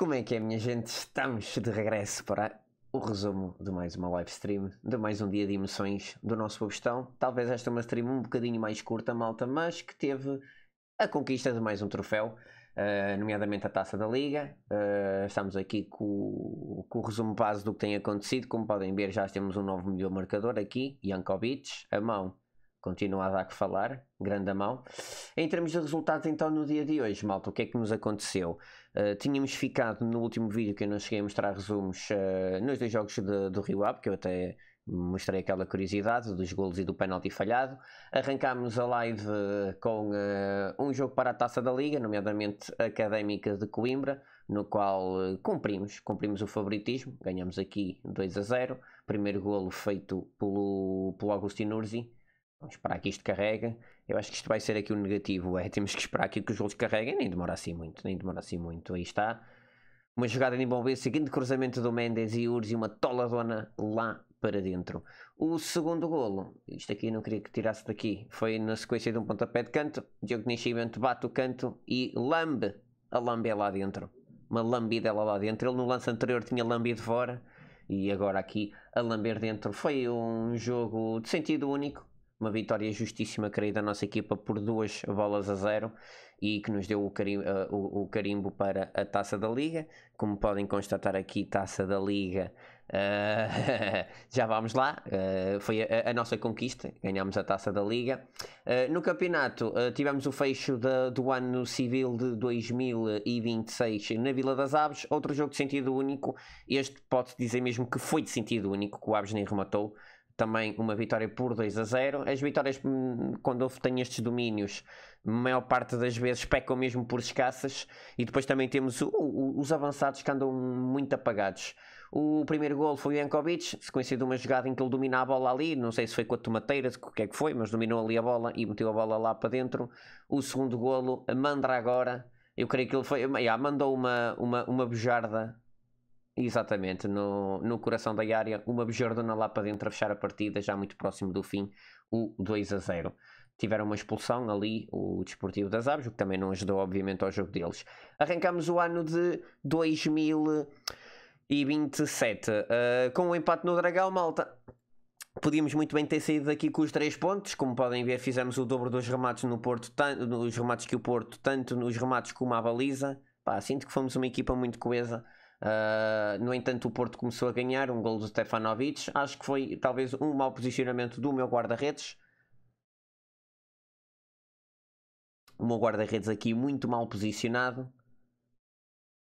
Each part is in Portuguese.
Como é que é, minha gente? Estamos de regresso para o resumo de mais uma live stream, de mais um dia de emoções do nosso Bobestão. Talvez esta é uma stream um bocadinho mais curta, malta, mas que teve a conquista de mais um troféu, uh, nomeadamente a taça da Liga. Uh, estamos aqui com, com, o resumo base do que tem acontecido. Como podem ver, já temos um novo melhor marcador aqui, Jankovic. A mão continuava a falar, grande a mão. Em termos de resultados, então, no dia de hoje, malta, o que é que nos aconteceu? Uh, tínhamos ficado no último vídeo que eu não cheguei a mostrar resumos uh, nos dois jogos de, do Rio Ave, que eu até mostrei aquela curiosidade dos golos e do penalti falhado. Arrancámos a live com uh, um jogo para a Taça da Liga, nomeadamente a Académica de Coimbra, no qual uh, cumprimos, cumprimos o favoritismo, ganhamos aqui 2 a 0. Primeiro golo feito pelo, pelo Agostinho Urzi, Vamos esperar que isto carrega. Eu acho que isto vai ser aqui o um negativo. É, temos que esperar aqui que os gols carreguem. Nem demora assim muito, nem demora assim muito. Aí está. Uma jogada de envolver, seguinte cruzamento do Mendes e Urs e uma tola dona lá para dentro. O segundo golo, isto aqui não queria que tirasse daqui, foi na sequência de um pontapé de canto. Diogo Nascimento bate o canto e lambe. A lambe lá dentro. Uma lambida ela lá dentro. Ele no lance anterior tinha lambido fora e agora aqui a lamber dentro. Foi um jogo de sentido único uma vitória justíssima, creio, da nossa equipa por duas bolas a zero e que nos deu o carimbo, uh, eh, o, o carimbo para a taça da Liga. Como podem constatar aqui, taça da Liga. Uh, já vamos lá, uh, foi a, a, nossa conquista, ganhámos a taça da Liga. Uh, no campeonato, tivemos o fecho de, do ano civil de 2026 na Vila das Aves, outro jogo de sentido único. Este pode-se dizer mesmo que foi de sentido único, que o Aves nem rematou também uma vitória por 2 a 0. As vitórias, hum, quando eu tenho estes domínios, a maior parte das vezes pecam mesmo por escassas. E depois também temos o, o, os avançados que andam muito apagados. O primeiro gol foi o Jankovic, sequência de uma jogada em que ele domina a bola ali, não sei se foi com a tomateira, o que é que foi, mas dominou ali a bola e meteu a bola lá para dentro. O segundo golo, a Mandra agora, eu creio que ele foi, yeah, mandou uma, uma, uma bujarda Exatamente, no, no coração da área, uma bejordana lá para dentro a fechar a partida, já muito próximo do fim, o 2 a 0. Tiveram uma expulsão ali, o Desportivo das Aves, o que também não ajudou, obviamente, ao jogo deles. Arrancamos o ano de 2027 uh, eh, com o um empate no Dragão, malta. Podíamos muito bem ter saído daqui com os 3 pontos, como podem ver, fizemos o dobro dos remates no Porto, nos remates que o Porto, tanto nos remates como a baliza. Pá, sinto que fomos uma equipa muito coesa Uh, no entanto, o Porto começou a ganhar um gol do Stefanovic. Acho que foi talvez um mau posicionamento do meu guarda-redes. O meu guarda-redes aqui muito mal posicionado.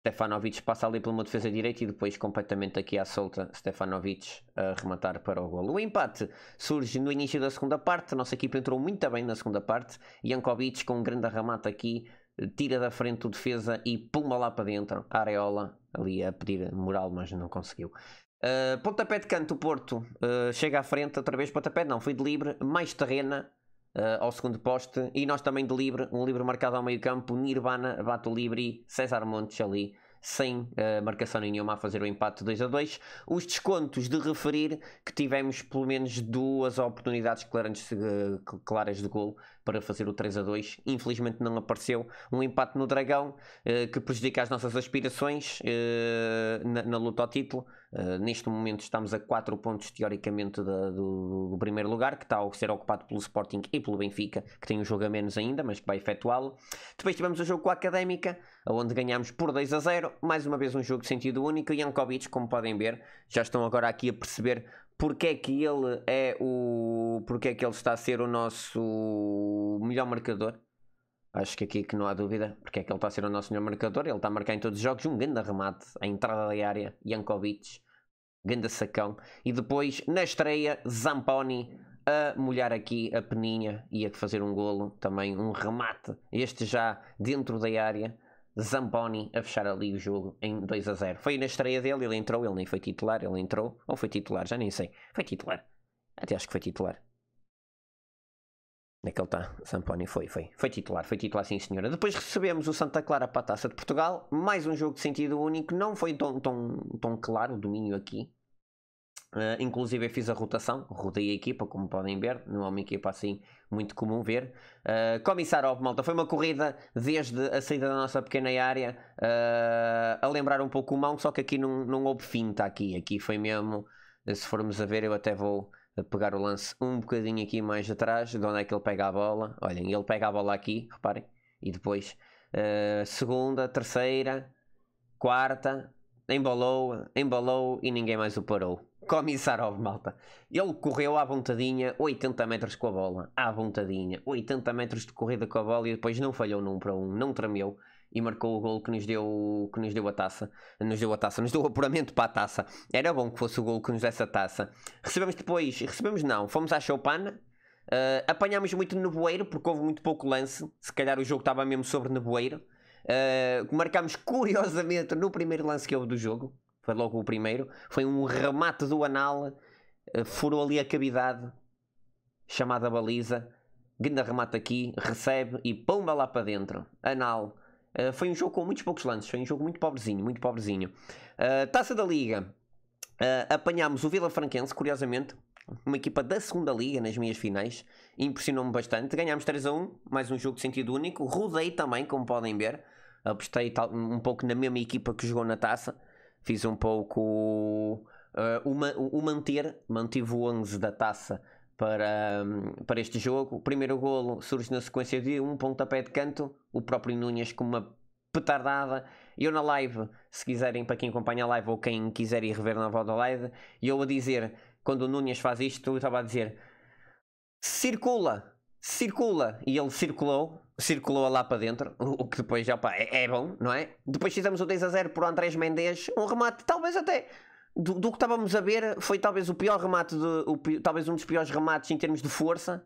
Stefanovic passa ali pela uma defesa direita e depois completamente aqui à solta Stefanovic a rematar para o golo. O empate surge no início da segunda parte, a nossa equipa entrou muito bem na segunda parte. Jankovic com um grande arremate aqui tira da frente o defesa e pula lá para dentro. A areola ali a pedir moral, mas não conseguiu. Uh, pontapé de canto, o Porto uh, chega à frente outra vez. Pontapé não, foi de livre, mais terrena uh, ao segundo poste. E nós também de livre, um livre marcado ao meio campo. Nirvana bate o livre e César Montes ali sem uh, marcação nenhuma a fazer o empate 2 a 2. Os descontos de referir que tivemos pelo menos duas oportunidades claras, claras de gol para fazer o 3 a 2. Infelizmente não apareceu um empate no Dragão uh, que prejudica as nossas aspirações uh, na, na, luta ao título. Uh, neste momento estamos a 4 pontos teoricamente da, do, do, primeiro lugar, que está a ser ocupado pelo Sporting e pelo Benfica, que tem um jogo a menos ainda, mas que vai efetuá-lo. Depois tivemos o jogo com a Académica, onde ganhámos por 2 a 0. Mais uma vez um jogo de sentido único. Jankovic, como podem ver, já estão agora aqui a perceber porque é que ele é o. porque é que ele está a ser o nosso melhor marcador. Acho que aqui que não há dúvida, porque é que ele está a ser o nosso melhor marcador. Ele está a marcar em todos os jogos um grande remate à entrada da área, Jankovic, grande sacão. E depois, na estreia, Zamponi a molhar aqui a peninha e a fazer um golo, também um remate, este já dentro da área. Zamboni a fechar ali o jogo em 2 a 0. Foi na estreia dele, ele entrou, ele nem foi titular, ele entrou, ou foi titular, já nem sei. Foi titular. Até acho que foi titular. Onde é que ele está? Samponi foi, foi. Foi titular, foi titular sim senhora. Depois recebemos o Santa Clara para a Taça de Portugal. Mais um jogo de sentido único. Não foi tão, tão, tão claro o domínio aqui. Uh, inclusive eu fiz a rotação, rodei a equipa, como podem ver. Não é uma equipa assim muito comum ver. Uh, ah, Comissarov, malta, foi uma corrida desde a saída da nossa pequena área uh, a lembrar um pouco o mão, só que aqui não, não houve finta tá aqui. Aqui foi mesmo, se formos a ver, eu até vou pegar o lance um bocadinho aqui mais atrás, de onde é que ele pega a bola. Olhem, ele pega a bola aqui, reparem, e depois uh, segunda, terceira, quarta, embalou, embalou e ninguém mais o parou. Comissarov, malta. Ele correu à vontadinha 80 metros com a bola. À vontadinha. 80 metros de corrida com a bola e depois não falhou num para um. Não tremeu e marcou o gol que nos deu que nos deu a taça, nos deu a taça, nos deu o apuramento para a taça. Era bom que fosse o gol que nos desse a taça. Recebemos depois, recebemos não, fomos à Choupana. Uh, eh, apanhámos muito nevoeiro porque houve muito pouco lance. Se calhar o jogo estava mesmo sobre nevoeiro. Uh, marcámos curiosamente no primeiro lance que houve do jogo foi logo o primeiro, foi um remate do anal, eh, furou ali a cavidade, chamada baliza, grande remate aqui, recebe e pomba lá para dentro, anal. Eh, foi um jogo com muitos poucos lances, foi um jogo muito pobrezinho, muito pobrezinho. Eh, taça da Liga, apanhámos o Vila Franquense, curiosamente, uma equipa da segunda Liga nas minhas finais, impressionou-me bastante. Ganhámos 3 a 1, mais um jogo de sentido único. Rodei também, como podem ver, apostei um pouco na mesma equipa que jogou na taça. Fiz um pouco uh, uma, o manter, mantive o 11 da taça para, um, para este jogo. O primeiro golo surge na sequência de um pontapé de canto, o próprio Nunes com uma petardada. Eu na live, se quiserem, para quem acompanha a live ou quem quiser ir rever na volta live, eu a dizer, quando o Nunes faz isto, eu estava a dizer circula, circula, e ele circulou, circulou lá para dentro, o que depois, opa, é, é bom, não é? Depois fizemos o 10 a 0 por Andrés Mendes, um remate, talvez até do, do, que estávamos a ver, foi talvez o pior remate, de, o, talvez um dos piores remates em termos de força,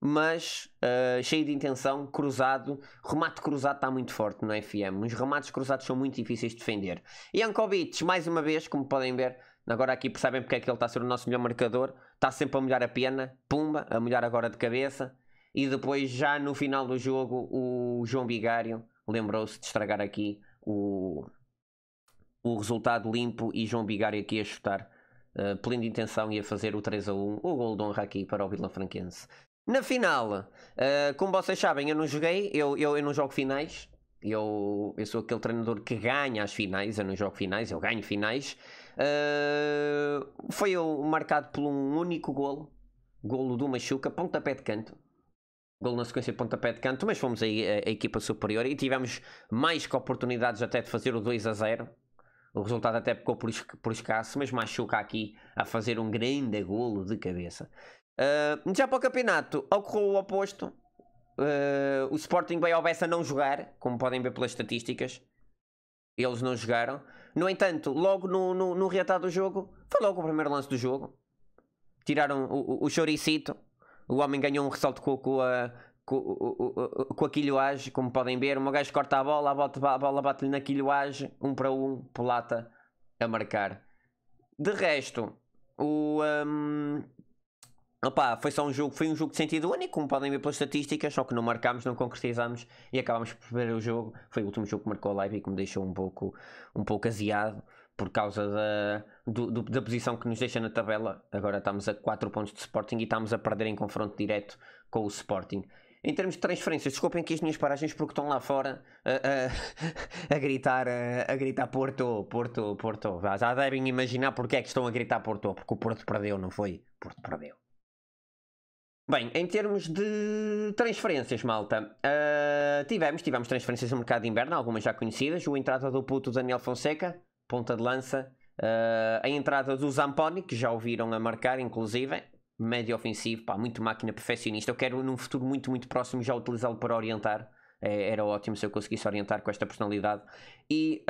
mas uh, cheio de intenção, cruzado. Remate cruzado está muito forte no FM. Os remates cruzados são muito difíceis de defender. Jankovic, mais uma vez, como podem ver, agora aqui percebem porque é que ele está a ser o nosso melhor marcador. Está sempre a melhorar a pena, pumba, a molhar agora de cabeça e depois, já no final do jogo, o João Bigário lembrou-se de estragar aqui o, o resultado limpo e João Bigário aqui a chutar. Uh, eh, pleno de intenção e a fazer o 3 a 1, o gol de honra aqui para o Vila Franquense. Na final, uh, como vocês sabem, eu não joguei, eu, eu, eu não jogo finais, eu, eu sou aquele treinador que ganha as finais, eu não jogo finais, eu ganho finais. Uh, foi eu marcado por um único golo, golo do Machuca, pontapé de canto gol na sequência pontapé de canto, mas fomos a, a, eh, a, equipa superior e tivemos mais que oportunidades até de fazer o 2 a 0. O resultado até ficou por, por escasso, mas Machuca aqui a fazer um grande golo de cabeça. Uh, já para o campeonato, ocorreu o oposto. Uh, o Sporting veio ao Bessa não jogar, como podem ver pelas estatísticas. Eles não jogaram. No entanto, logo no, no, no reatado do jogo, foi logo o primeiro lance do jogo. Tiraram o, o, o choricito o homem ganhou um ressalto com, com a. Com, a quilhoagem, como podem ver, um gajo corta a bola, a bola, bate-lhe na quilhoagem, um para um, Polata a marcar. De resto, o. Um, Opa, foi só um jogo, foi um jogo de sentido único, como podem ver pelas estatísticas, só que não marcámos, não concretizámos e acabámos por perder o jogo. Foi o último jogo que marcou a live e que me deixou um pouco, um pouco aziado por causa da, do, do, da posição que nos deixa na tabela. Agora estamos a 4 pontos de Sporting e estamos a perder em confronto direto com o Sporting. Em termos de transferências, desculpem aqui as minhas paragens porque estão lá fora a, a, a gritar a, a, gritar Porto, Porto, Porto. Já devem imaginar porque é que estão a gritar Porto, porque o Porto perdeu, não foi? Porto perdeu. Bem, em termos de transferências, malta, uh, tivemos, tivemos transferências no mercado de inverno, algumas já conhecidas. O entrada do puto Daniel Fonseca, ponta de lança. Uh, a entrada do Zamponi, que já ouviram a marcar, inclusive. Médio ofensivo, pá, muito máquina perfeccionista. Eu quero, num futuro muito, muito próximo, já utilizá-lo para orientar. É, era ótimo se eu conseguisse orientar com esta personalidade. E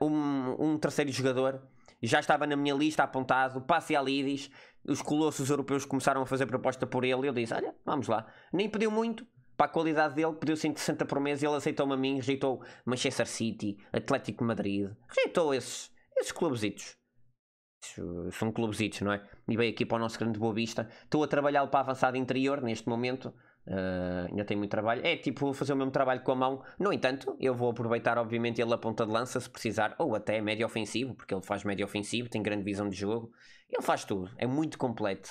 uh, um, um, terceiro jogador já estava na minha lista apontado, passe a Lidis. Os colossos europeus começaram a fazer proposta por ele. E eu disse: Olha, vamos lá. Nem pediu muito, para a qualidade dele, pediu 160 por mês e ele aceitou-me a mim, rejeitou Manchester City, Atlético Madrid, rejeitou esses, esses clubesitos. São clubesitos, não é? E veio aqui para o nosso grande Boa Vista. Estou a trabalhá-lo para avançado interior neste momento. Uh, ainda tem muito trabalho. É tipo fazer o mesmo trabalho com a mão. No entanto, eu vou aproveitar, obviamente, ele a ponta de lança se precisar, ou até médio ofensivo, porque ele faz médio ofensivo, tem grande visão de jogo. Ele faz tudo, é muito completo.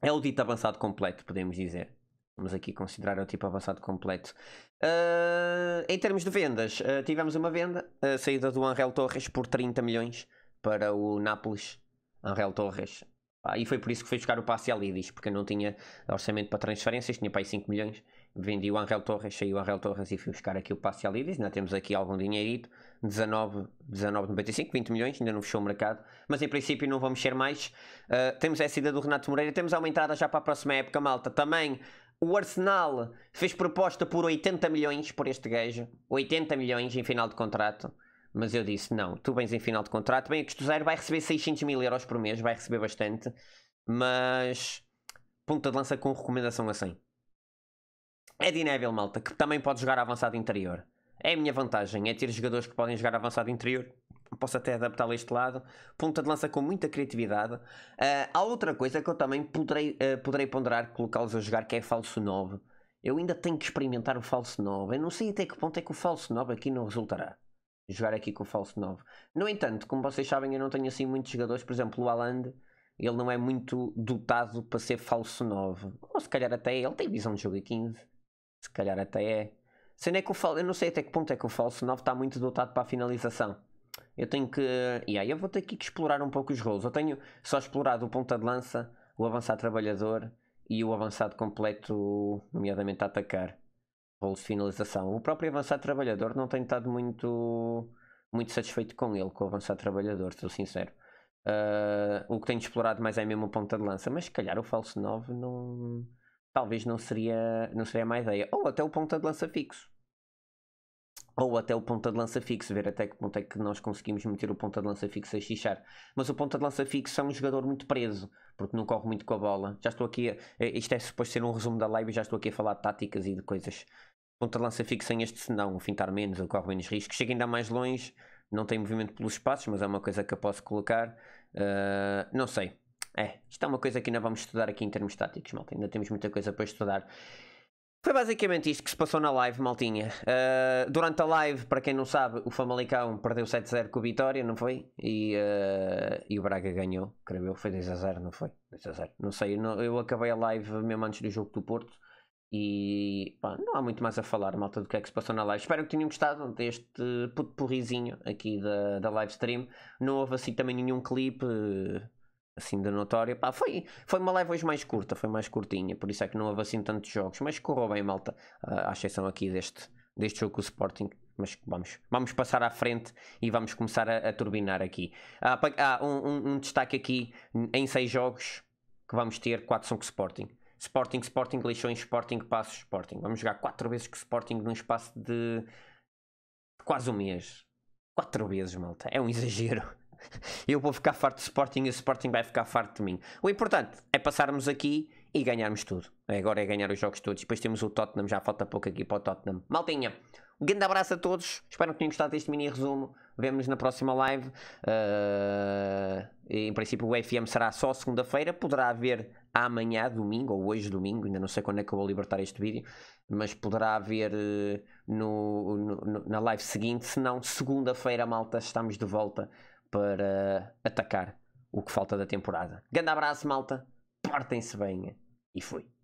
É o dito avançado completo, podemos dizer. Vamos aqui considerar o tipo avançado completo. Uh, em termos de vendas, uh, tivemos uma venda, a ah, saída do Angel Torres por 30 milhões para o Nápoles. Angel Torres. Ah, e foi por isso que fui buscar o passe Alides, porque eu não tinha orçamento para transferências, tinha para aí 5 milhões. Vendi o Angel Torres, saí o Angel Torres e fui buscar aqui o passe Alides. Ainda temos aqui algum dinheirito, 19,95, 19, 20 milhões, ainda não fechou o mercado. Mas em princípio não vamos mexer mais. Uh, temos a saída do Renato Moreira, temos uma entrada já para a próxima época, malta. Também o Arsenal fez proposta por 80 milhões por este gajo. 80 milhões em final de contrato. Mas eu disse: não, tu vens em final de contrato. Bem, a custo zero vai receber 600 mil euros por mês, vai receber bastante. Mas. Ponta de lança com recomendação assim. Eddie é Neville, malta, que também pode jogar avançado interior. É a minha vantagem, é ter jogadores que podem jogar avançado interior posso até adaptá-lo a este lado. Ponta de lança com muita criatividade. Uh, há outra coisa que eu também poderei, uh, poderei ponderar colocá-los a jogar, que é falso 9. Eu ainda tenho que experimentar o falso 9. Eu não sei até que ponto é que o falso 9 aqui não resultará. Jogar aqui com o falso 9. No entanto, como vocês sabem, eu não tenho assim muitos jogadores. Por exemplo, o Aland, ele não é muito dotado para ser falso 9. Ou se calhar até é. Ele tem visão de jogo a 15. Se calhar até é. Sendo é que o Eu não sei até que ponto é que o falso 9 está muito dotado para a finalização eu tenho que. Yeah, eu vou ter que explorar um pouco os roles. Eu tenho só explorado o ponta de lança, o avançado trabalhador e o avançado completo, nomeadamente a atacar. Roles de finalização. O próprio avançado trabalhador não tenho estado muito, muito satisfeito com ele, com o avançado trabalhador, sou sincero. Uh, o que tenho explorado mais é mesmo o ponta de lança, mas se calhar o falso 9 não. Talvez não seria, não seria má ideia. Ou até o ponta de lança fixo ou até o ponta de lança fixo, ver até que ponto é que nós conseguimos meter o ponta de lança fixo a xixar. Mas o ponta de lança fixo é um jogador muito preso, porque não corre muito com a bola. Já estou aqui, a, eh, isto é suposto ser um resumo da live, já estou aqui a falar de táticas e de coisas. Ponta de lança fixo sem este senão, fintar menos, ou corre menos riscos Chega ainda mais longe, não tem movimento pelos espaços, mas é uma coisa que eu posso colocar. Uh, não sei. É, isto é uma coisa que ainda vamos estudar aqui em termos táticos, malta. Ainda temos muita coisa para estudar. Foi basicamente isto que se passou na live, maltinha. Uh, durante a live, para quem não sabe, o Famalicão perdeu 7-0 com o Vitória, não foi? E, uh, e o Braga ganhou, creio eu, foi 2-0, não foi? 2-0, não sei, eu, não, eu, acabei a live mesmo antes do jogo do Porto. E pá, não há muito mais a falar, malta, do que é que se passou na live. Espero que tenham gostado deste puto porrizinho aqui da, da live stream. Não houve assim também nenhum clipe eh, assim de notória. Pá, foi, foi uma live hoje mais curta, foi mais curtinha, por isso é que não houve assim tantos jogos, mas correu bem, malta, ah, à exceção aqui deste, deste jogo com o Sporting. Mas vamos, vamos passar à frente e vamos começar a, a turbinar aqui. Ah, ah um, um, um, destaque aqui em seis jogos que vamos ter, quatro são com Sporting. Sporting, Sporting, Lixões, Sporting, Passos, Sporting. Vamos jogar quatro vezes com Sporting num espaço de quase um mês. Quatro vezes, malta. É um exagero. eu vou ficar farto de Sporting e o Sporting vai ficar farto de mim. O importante é passarmos aqui e ganharmos tudo. Agora é ganhar os jogos todos. Depois temos o Tottenham, já falta pouco aqui para o Tottenham. Maltinha, um grande abraço a todos. Espero que tenham gostado deste mini resumo. Vemo-nos na próxima live. Uh, em princípio, o FM será só segunda-feira. Poderá haver amanhã, domingo, ou hoje, domingo. Ainda não sei quando é que eu vou libertar este vídeo. Mas poderá haver uh, no, no, na live seguinte. Se não, segunda-feira, malta, estamos de volta para atacar o que falta da temporada. Grande abraço, malta. Portem-se bem. E fui.